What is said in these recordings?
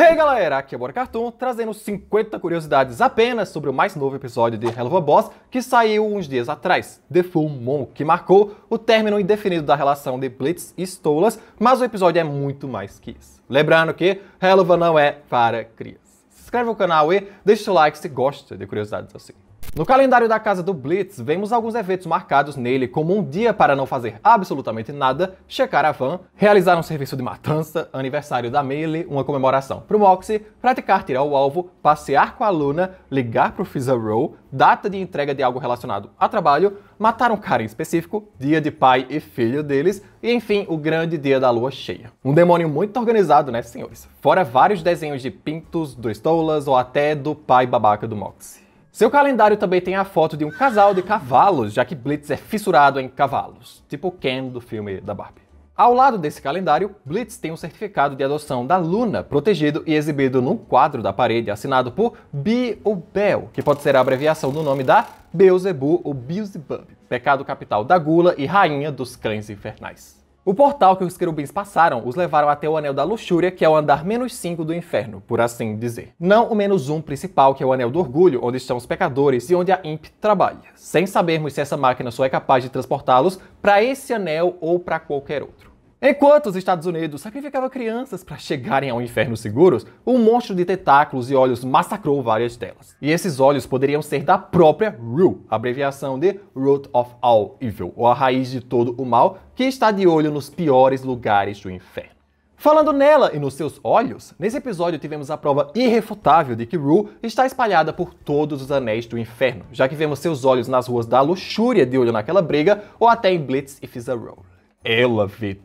Hey galera, aqui é o Bora Cartoon, trazendo 50 curiosidades apenas sobre o mais novo episódio de Hello a Boss que saiu uns dias atrás, The Full Moon, que marcou o término indefinido da relação de Blitz e Stolas, mas o episódio é muito mais que isso. Lembrando que Hello não é para crianças. Se inscreve no canal e deixa o like se gosta de curiosidades assim. No calendário da casa do Blitz, vemos alguns eventos marcados nele, como um dia para não fazer absolutamente nada, checar a van, realizar um serviço de matança, aniversário da Melee, uma comemoração pro Moxie, praticar tirar o alvo, passear com a Luna, ligar pro Fizzerrow, data de entrega de algo relacionado a trabalho, matar um cara em específico, dia de pai e filho deles, e enfim, o grande dia da lua cheia. Um demônio muito organizado, né, senhores? Fora vários desenhos de pintos, do tolas ou até do pai babaca do Moxie. Seu calendário também tem a foto de um casal de cavalos, já que Blitz é fissurado em cavalos, tipo Ken do filme da Barbie. Ao lado desse calendário, Blitz tem um certificado de adoção da Luna, protegido e exibido num quadro da parede, assinado por Be ou Bel, que pode ser a abreviação do nome da Beelzebub ou Beelzebub, pecado capital da gula e rainha dos cães infernais. O portal que os querubins passaram os levaram até o Anel da Luxúria, que é o andar menos 5 do inferno, por assim dizer. Não o menos 1 um principal, que é o Anel do Orgulho, onde estão os pecadores e onde a Imp trabalha, sem sabermos se essa máquina só é capaz de transportá-los para esse anel ou para qualquer outro. Enquanto os Estados Unidos sacrificava crianças para chegarem ao inferno seguros, um monstro de tentáculos e olhos massacrou várias delas. E esses olhos poderiam ser da própria Ru, abreviação de Root of All Evil, ou a raiz de todo o mal, que está de olho nos piores lugares do inferno. Falando nela e nos seus olhos, nesse episódio tivemos a prova irrefutável de que Ru está espalhada por todos os anéis do inferno, já que vemos seus olhos nas ruas da luxúria de olho naquela briga ou até em Blitz e Fizz Roll. Ela vê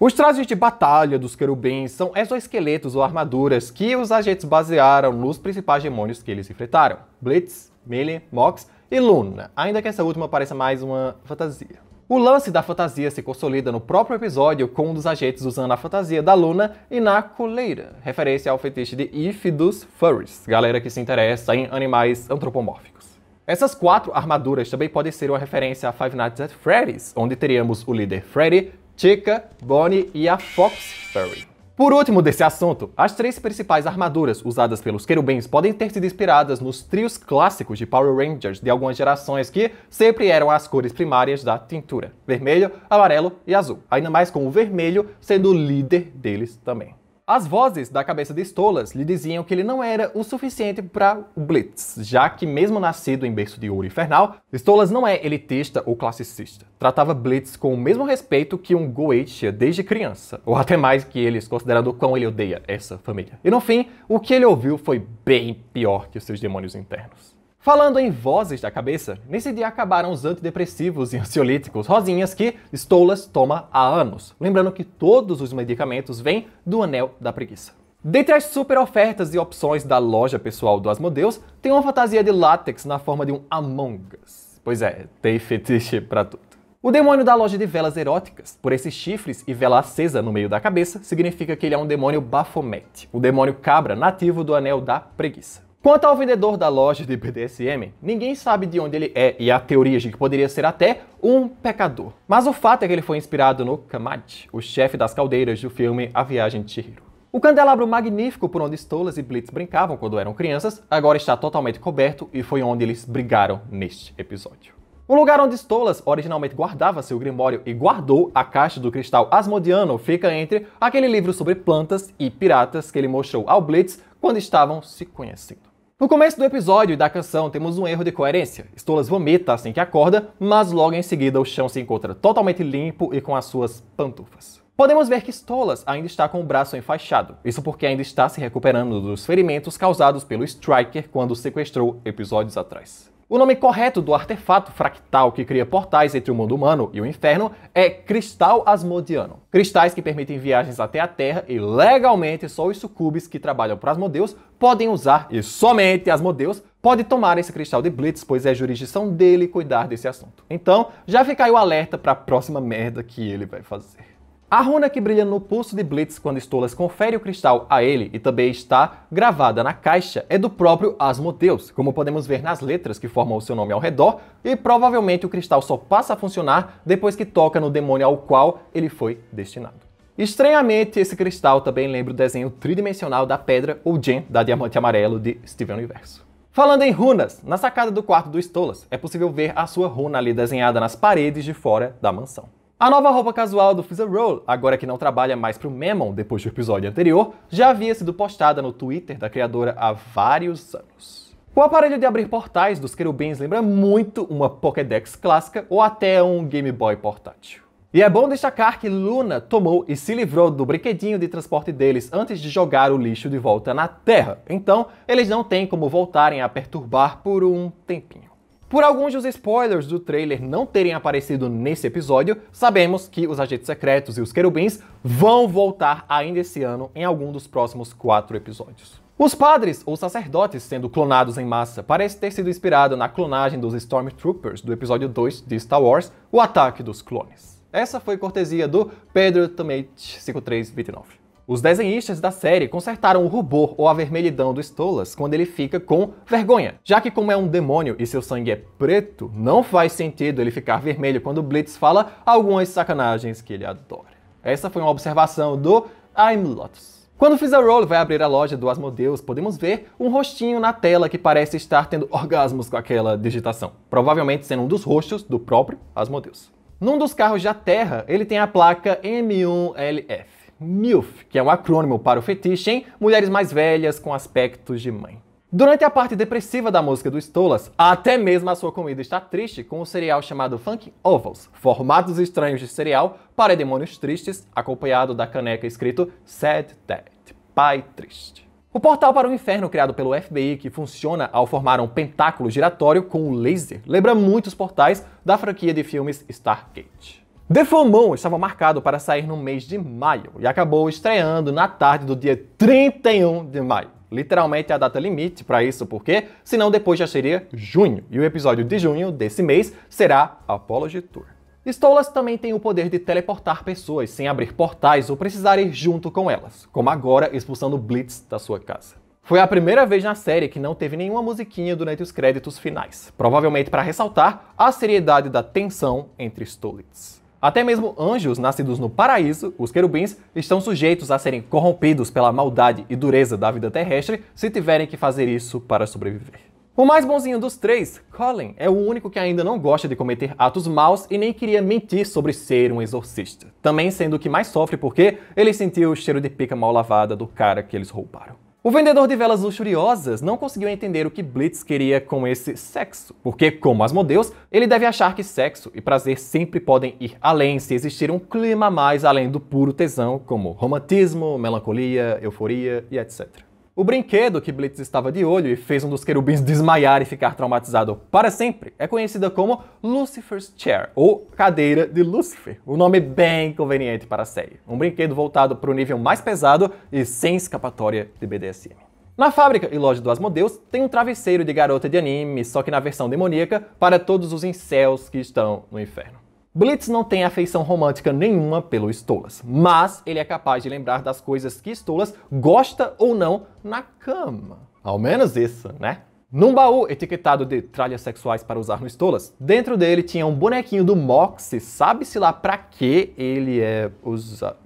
os trajes de batalha dos querubins são exoesqueletos ou armaduras que os agentes basearam nos principais demônios que eles enfrentaram: Blitz, Melee, Mox e Luna, ainda que essa última pareça mais uma fantasia. O lance da fantasia se consolida no próprio episódio com um dos agentes usando a fantasia da Luna e na coleira, referência ao fetiche de If dos Furries, galera que se interessa em animais antropomórficos. Essas quatro armaduras também podem ser uma referência a Five Nights at Freddy's, onde teríamos o líder Freddy, Chica, Bonnie e a Fox Fury. Por último desse assunto, as três principais armaduras usadas pelos querubins podem ter sido inspiradas nos trios clássicos de Power Rangers de algumas gerações que sempre eram as cores primárias da tintura: vermelho, amarelo e azul. Ainda mais com o vermelho sendo o líder deles também. As vozes da cabeça de Stolas lhe diziam que ele não era o suficiente para o Blitz, já que mesmo nascido em berço de ouro infernal, Stolas não é elitista ou classicista. Tratava Blitz com o mesmo respeito que um Goetia desde criança, ou até mais que eles, considerando o quão ele odeia essa família. E no fim, o que ele ouviu foi bem pior que os seus demônios internos. Falando em vozes da cabeça, nesse dia acabaram os antidepressivos e ansiolíticos rosinhas que Stolas toma há anos. Lembrando que todos os medicamentos vêm do anel da preguiça. Dentre as super ofertas e opções da loja pessoal do Asmodeus, tem uma fantasia de látex na forma de um Among Us. Pois é, tem fetiche pra tudo. O demônio da loja de velas eróticas, por esses chifres e vela acesa no meio da cabeça, significa que ele é um demônio Baphomet, o demônio cabra nativo do Anel da Preguiça. Quanto ao vendedor da loja de BDSM, ninguém sabe de onde ele é e há teorias de que poderia ser até um pecador. Mas o fato é que ele foi inspirado no Kamad, o chefe das caldeiras do filme A Viagem de Chihiro. O candelabro magnífico por onde Stolas e Blitz brincavam quando eram crianças, agora está totalmente coberto e foi onde eles brigaram neste episódio. O lugar onde Stolas originalmente guardava seu grimório e guardou a caixa do cristal asmodiano fica entre aquele livro sobre plantas e piratas que ele mostrou ao Blitz quando estavam se conhecendo. No começo do episódio e da canção temos um erro de coerência. Stolas vomita assim que acorda, mas logo em seguida o chão se encontra totalmente limpo e com as suas pantufas. Podemos ver que Stolas ainda está com o braço enfaixado, isso porque ainda está se recuperando dos ferimentos causados pelo Striker quando sequestrou episódios atrás. O nome correto do artefato fractal que cria portais entre o mundo humano e o inferno é cristal asmodiano. Cristais que permitem viagens até a Terra e legalmente só os sucubes que trabalham para Asmodeus podem usar e somente Asmodeus pode tomar esse cristal de Blitz, pois é jurisdição dele cuidar desse assunto. Então, já fica aí o alerta para a próxima merda que ele vai fazer. A runa que brilha no pulso de Blitz quando Stolas confere o cristal a ele e também está gravada na caixa é do próprio Asmodeus, como podemos ver nas letras que formam o seu nome ao redor, e provavelmente o cristal só passa a funcionar depois que toca no demônio ao qual ele foi destinado. Estranhamente, esse cristal também lembra o desenho tridimensional da pedra ou gem da Diamante Amarelo de Steven Universo. Falando em runas, na sacada do quarto do Stolas é possível ver a sua runa ali desenhada nas paredes de fora da mansão. A nova roupa casual do Fizzle Roll, agora que não trabalha mais pro Memon depois do episódio anterior, já havia sido postada no Twitter da criadora há vários anos. O aparelho de abrir portais dos querubins lembra muito uma Pokédex clássica ou até um Game Boy portátil. E é bom destacar que Luna tomou e se livrou do brinquedinho de transporte deles antes de jogar o lixo de volta na Terra, então eles não têm como voltarem a perturbar por um tempinho. Por alguns dos spoilers do trailer não terem aparecido nesse episódio, sabemos que os agentes secretos e os querubins vão voltar ainda esse ano em algum dos próximos quatro episódios. Os padres ou sacerdotes sendo clonados em massa parece ter sido inspirado na clonagem dos Stormtroopers do episódio 2 de Star Wars, O Ataque dos Clones. Essa foi cortesia do Pedro Tomate 5329. Os desenhistas da série consertaram o rubor ou a vermelhidão do Stolas quando ele fica com vergonha, já que como é um demônio e seu sangue é preto, não faz sentido ele ficar vermelho quando Blitz fala algumas sacanagens que ele adora. Essa foi uma observação do I'm Lotus. Quando Roll vai abrir a loja do Asmodeus, podemos ver um rostinho na tela que parece estar tendo orgasmos com aquela digitação, provavelmente sendo um dos rostos do próprio Asmodeus. Num dos carros da Terra, ele tem a placa M1LF. MILF, que é um acrônimo para o fetiche em mulheres mais velhas com aspectos de mãe. Durante a parte depressiva da música do Stolas, até mesmo a sua comida está triste com o um cereal chamado Funk Ovals, formatos estranhos de cereal para demônios tristes, acompanhado da caneca escrito Sad Dad, Pai Triste. O portal para o inferno criado pelo FBI, que funciona ao formar um pentáculo giratório com um laser, lembra muitos portais da franquia de filmes Stargate. The Full Moon estava marcado para sair no mês de maio e acabou estreando na tarde do dia 31 de maio. Literalmente a data limite para isso, porque senão depois já seria junho. E o episódio de junho desse mês será Apology Tour. Stolas também tem o poder de teleportar pessoas sem abrir portais ou precisar ir junto com elas, como agora expulsando Blitz da sua casa. Foi a primeira vez na série que não teve nenhuma musiquinha durante os créditos finais, provavelmente para ressaltar a seriedade da tensão entre Stolitz. Até mesmo anjos nascidos no paraíso, os querubins, estão sujeitos a serem corrompidos pela maldade e dureza da vida terrestre se tiverem que fazer isso para sobreviver. O mais bonzinho dos três, Colin, é o único que ainda não gosta de cometer atos maus e nem queria mentir sobre ser um exorcista. Também sendo o que mais sofre porque ele sentiu o cheiro de pica mal lavada do cara que eles roubaram. O vendedor de velas luxuriosas não conseguiu entender o que Blitz queria com esse sexo, porque, como as modelos, ele deve achar que sexo e prazer sempre podem ir além se existir um clima mais além do puro tesão, como romantismo, melancolia, euforia e etc. O brinquedo que Blitz estava de olho e fez um dos querubins desmaiar e ficar traumatizado para sempre é conhecida como Lucifer's Chair, ou Cadeira de Lucifer, um nome bem conveniente para a série. Um brinquedo voltado para o nível mais pesado e sem escapatória de BDSM. Na fábrica e loja do Asmodeus tem um travesseiro de garota de anime, só que na versão demoníaca, para todos os incels que estão no inferno. Blitz não tem afeição romântica nenhuma pelo Stolas, mas ele é capaz de lembrar das coisas que Stolas gosta ou não na cama. Ao menos isso, né? Num baú etiquetado de tralhas sexuais para usar no Stolas, dentro dele tinha um bonequinho do Moxie, sabe-se lá pra que ele é usado.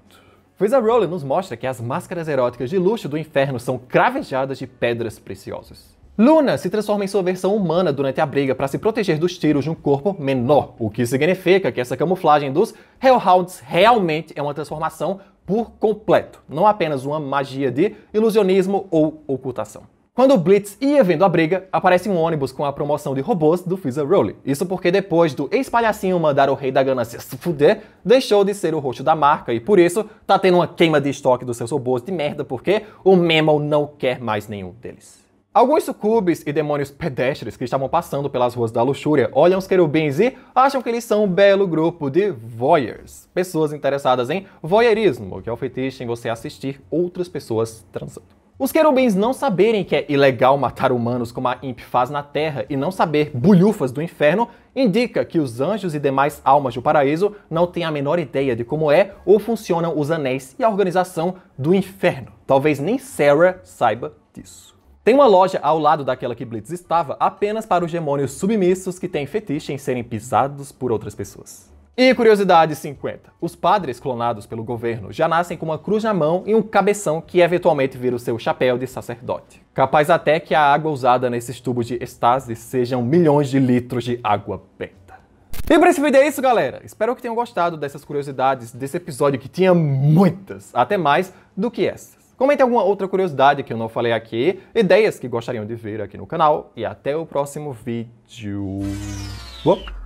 Frisa Rowland nos mostra que as máscaras eróticas de luxo do inferno são cravejadas de pedras preciosas. Luna se transforma em sua versão humana durante a briga para se proteger dos tiros de um corpo menor, o que significa que essa camuflagem dos Hellhounds realmente é uma transformação por completo, não apenas uma magia de ilusionismo ou ocultação. Quando Blitz ia vendo a briga, aparece um ônibus com a promoção de robôs do Freezer Rowley. Isso porque depois do espalhacinho mandar o rei da ganância se fuder, deixou de ser o rosto da marca e por isso tá tendo uma queima de estoque dos seus robôs de merda porque o Memo não quer mais nenhum deles. Alguns sucubes e demônios pedestres que estavam passando pelas ruas da luxúria olham os querubins e acham que eles são um belo grupo de voyeurs, pessoas interessadas em voyeurismo, que é o fetiche em você assistir outras pessoas transando. Os querubins não saberem que é ilegal matar humanos como a Imp faz na Terra e não saber bulhufas do inferno indica que os anjos e demais almas do paraíso não têm a menor ideia de como é ou funcionam os anéis e a organização do inferno. Talvez nem Sarah saiba disso. Tem uma loja ao lado daquela que Blitz estava apenas para os demônios submissos que têm fetiche em serem pisados por outras pessoas. E curiosidade 50. Os padres clonados pelo governo já nascem com uma cruz na mão e um cabeção que eventualmente vira o seu chapéu de sacerdote. Capaz até que a água usada nesses tubos de estase sejam milhões de litros de água benta. E para esse vídeo é isso, galera. Espero que tenham gostado dessas curiosidades, desse episódio que tinha muitas, até mais do que essas. Comente alguma outra curiosidade que eu não falei aqui, ideias que gostariam de ver aqui no canal e até o próximo vídeo. Uou.